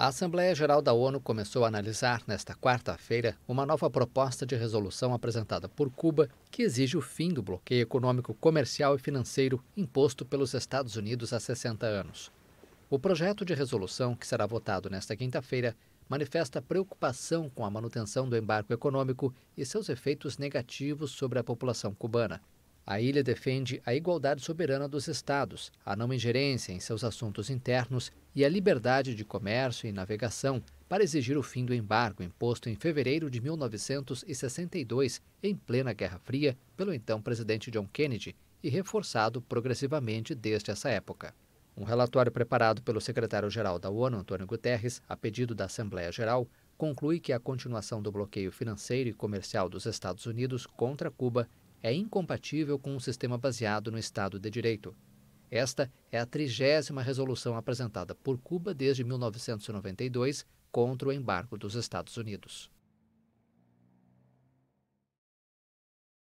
A Assembleia Geral da ONU começou a analisar, nesta quarta-feira, uma nova proposta de resolução apresentada por Cuba que exige o fim do bloqueio econômico, comercial e financeiro imposto pelos Estados Unidos há 60 anos. O projeto de resolução, que será votado nesta quinta-feira, manifesta preocupação com a manutenção do embargo econômico e seus efeitos negativos sobre a população cubana. A ilha defende a igualdade soberana dos Estados, a não ingerência em seus assuntos internos e a liberdade de comércio e navegação para exigir o fim do embargo imposto em fevereiro de 1962, em plena Guerra Fria, pelo então presidente John Kennedy e reforçado progressivamente desde essa época. Um relatório preparado pelo secretário-geral da ONU, Antônio Guterres, a pedido da Assembleia Geral, conclui que a continuação do bloqueio financeiro e comercial dos Estados Unidos contra Cuba é incompatível com um sistema baseado no Estado de Direito. Esta é a trigésima resolução apresentada por Cuba desde 1992 contra o embargo dos Estados Unidos.